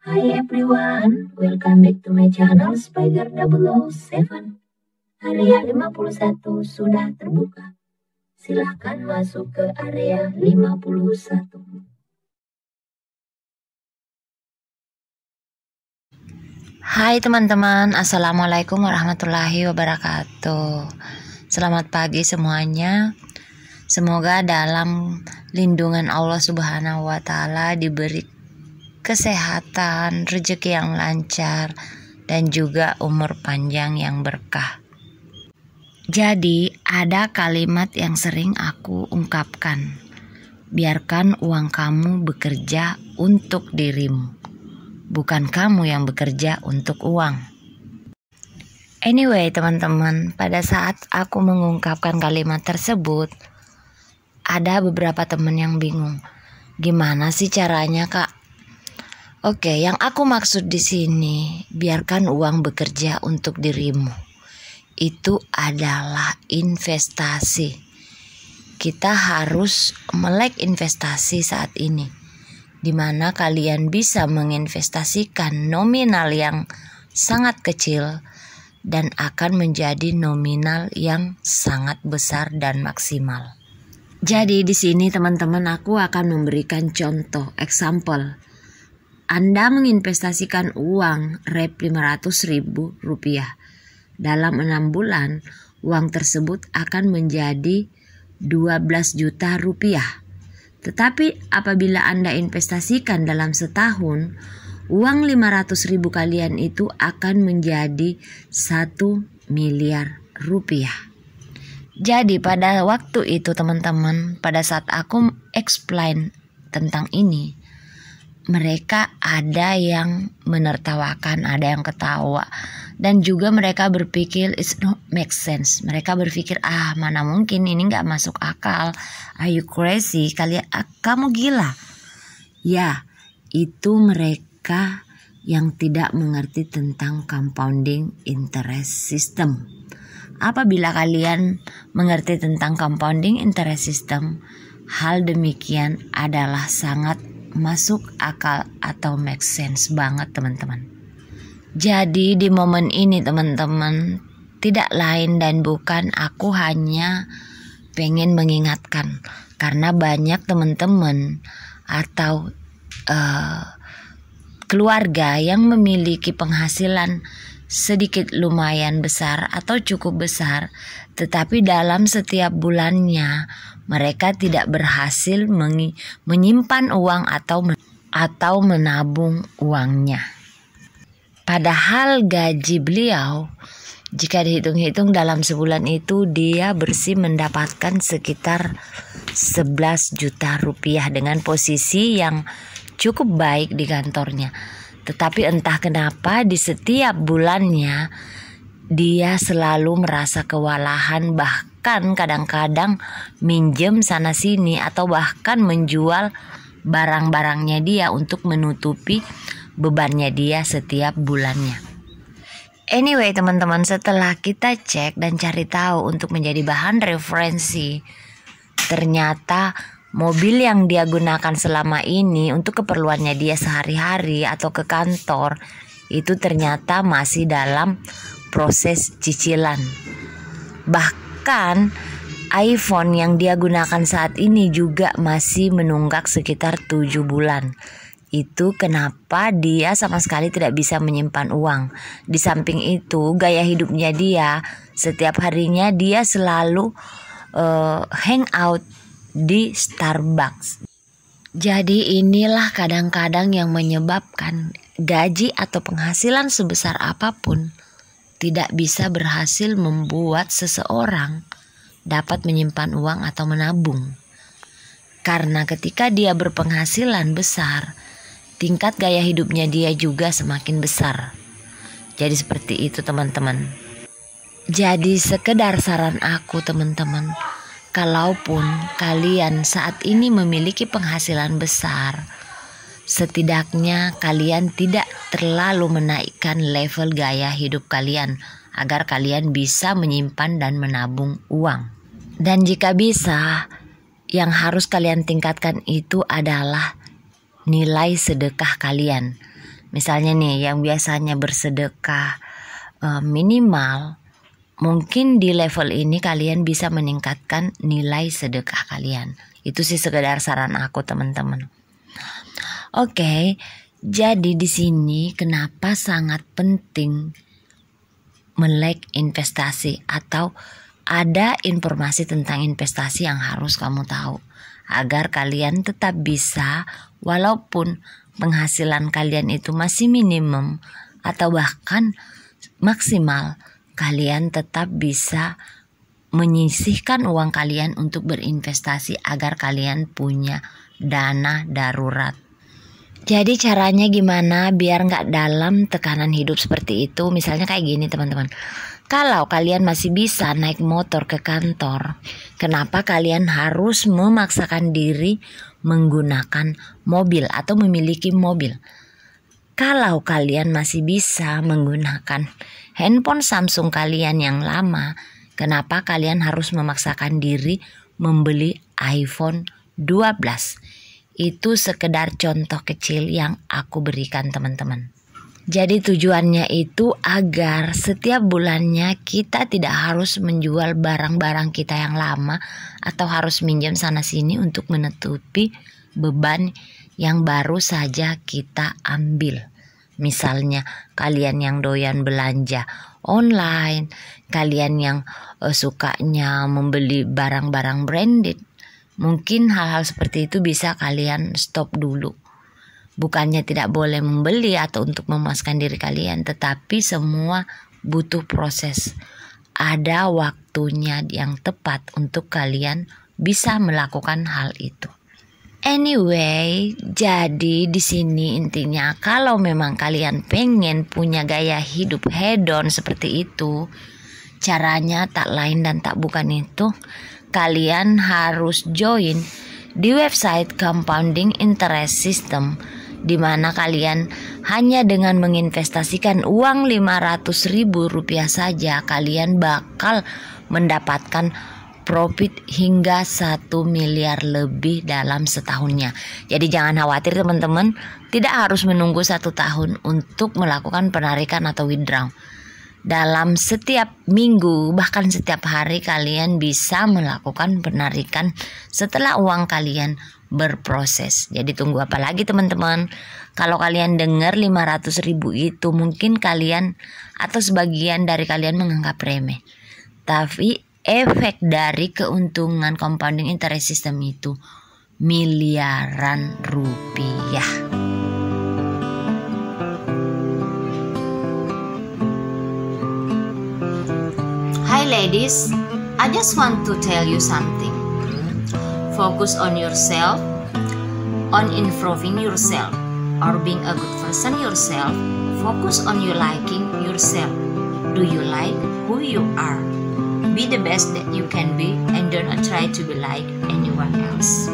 Hi everyone, welcome back to my channel Spider 007. Area 51 sudah terbuka. Silahkan masuk ke area 51. Hai teman-teman, Assalamualaikum warahmatullahi wabarakatuh Selamat pagi semuanya Semoga dalam lindungan Allah subhanahu wa ta'ala diberi kesehatan, rezeki yang lancar, dan juga umur panjang yang berkah. Jadi, ada kalimat yang sering aku ungkapkan: "Biarkan uang kamu bekerja untuk dirimu, bukan kamu yang bekerja untuk uang." Anyway, teman-teman, pada saat aku mengungkapkan kalimat tersebut, ada beberapa teman yang bingung. Gimana sih caranya, Kak? Oke, yang aku maksud di sini, biarkan uang bekerja untuk dirimu. Itu adalah investasi. Kita harus melek investasi saat ini, di mana kalian bisa menginvestasikan nominal yang sangat kecil dan akan menjadi nominal yang sangat besar dan maksimal. Jadi di sini teman-teman aku akan memberikan contoh, example anda menginvestasikan uang rep 500000 rupiah. Dalam enam bulan, uang tersebut akan menjadi 12 juta rupiah. Tetapi apabila Anda investasikan dalam setahun, uang 500 ribu kalian itu akan menjadi 1 miliar rupiah. Jadi pada waktu itu teman-teman, pada saat aku explain tentang ini, mereka ada yang menertawakan, ada yang ketawa dan juga mereka berpikir it's not make sense. Mereka berpikir ah mana mungkin ini nggak masuk akal. Are you crazy? Kalian ah, kamu gila. Ya, itu mereka yang tidak mengerti tentang compounding interest system. Apabila kalian mengerti tentang compounding interest system, hal demikian adalah sangat masuk akal atau make sense banget teman-teman. Jadi di momen ini teman-teman tidak lain dan bukan aku hanya pengen mengingatkan karena banyak teman-teman atau uh, keluarga yang memiliki penghasilan sedikit lumayan besar atau cukup besar, tetapi dalam setiap bulannya mereka tidak berhasil menyimpan uang atau atau menabung uangnya. Padahal gaji beliau jika dihitung-hitung dalam sebulan itu dia bersih mendapatkan sekitar 11 juta rupiah dengan posisi yang cukup baik di kantornya. Tetapi entah kenapa di setiap bulannya dia selalu merasa kewalahan bahkan bahkan kadang-kadang minjem sana sini atau bahkan menjual barang-barangnya dia untuk menutupi bebannya dia setiap bulannya. Anyway, teman-teman, setelah kita cek dan cari tahu untuk menjadi bahan referensi, ternyata mobil yang dia gunakan selama ini untuk keperluannya dia sehari-hari atau ke kantor itu ternyata masih dalam proses cicilan. Bahkan Bahkan iPhone yang dia gunakan saat ini juga masih menunggak sekitar 7 bulan. Itu kenapa dia sama sekali tidak bisa menyimpan uang. Di samping itu, gaya hidupnya dia setiap harinya dia selalu uh, eh, hangout di Starbucks. Jadi inilah kadang-kadang yang menyebabkan gaji atau penghasilan sebesar apapun tidak bisa berhasil membuat seseorang dapat menyimpan uang atau menabung. Karena ketika dia berpenghasilan besar, tingkat gaya hidupnya dia juga semakin besar. Jadi seperti itu teman-teman. Jadi sekedar saran aku teman-teman, kalaupun kalian saat ini memiliki penghasilan besar, Setidaknya kalian tidak terlalu menaikkan level gaya hidup kalian agar kalian bisa menyimpan dan menabung uang. Dan jika bisa, yang harus kalian tingkatkan itu adalah nilai sedekah kalian. Misalnya nih, yang biasanya bersedekah eh, minimal, mungkin di level ini kalian bisa meningkatkan nilai sedekah kalian. Itu sih sekedar saran aku, teman-teman. Oke, jadi di sini kenapa sangat penting melek investasi atau ada informasi tentang investasi yang harus kamu tahu agar kalian tetap bisa walaupun penghasilan kalian itu masih minimum atau bahkan maksimal kalian tetap bisa menyisihkan uang kalian untuk berinvestasi agar kalian punya dana darurat jadi caranya gimana biar nggak dalam tekanan hidup seperti itu? Misalnya kayak gini teman-teman. Kalau kalian masih bisa naik motor ke kantor, kenapa kalian harus memaksakan diri menggunakan mobil atau memiliki mobil? Kalau kalian masih bisa menggunakan handphone Samsung kalian yang lama, kenapa kalian harus memaksakan diri membeli iPhone 12? Itu sekedar contoh kecil yang aku berikan teman-teman. Jadi tujuannya itu agar setiap bulannya kita tidak harus menjual barang-barang kita yang lama atau harus minjam sana sini untuk menutupi beban yang baru saja kita ambil. Misalnya kalian yang doyan belanja online, kalian yang eh, sukanya membeli barang-barang branded, Mungkin hal-hal seperti itu bisa kalian stop dulu. Bukannya tidak boleh membeli atau untuk memuaskan diri kalian, tetapi semua butuh proses. Ada waktunya yang tepat untuk kalian bisa melakukan hal itu. Anyway, jadi di sini intinya kalau memang kalian pengen punya gaya hidup hedon seperti itu, caranya tak lain dan tak bukan itu kalian harus join di website Compounding Interest System di mana kalian hanya dengan menginvestasikan uang Rp500.000 saja kalian bakal mendapatkan profit hingga 1 miliar lebih dalam setahunnya. Jadi jangan khawatir teman-teman, tidak harus menunggu satu tahun untuk melakukan penarikan atau withdraw dalam setiap minggu bahkan setiap hari kalian bisa melakukan penarikan setelah uang kalian berproses. Jadi tunggu apa lagi teman-teman? Kalau kalian dengar 500 ribu itu mungkin kalian atau sebagian dari kalian menganggap remeh. Tapi efek dari keuntungan compounding interest system itu miliaran rupiah. ladies, I just want to tell you something. Focus on yourself, on improving yourself, or being a good person yourself. Focus on you liking yourself. Do you like who you are? Be the best that you can be and don't try to be like anyone else.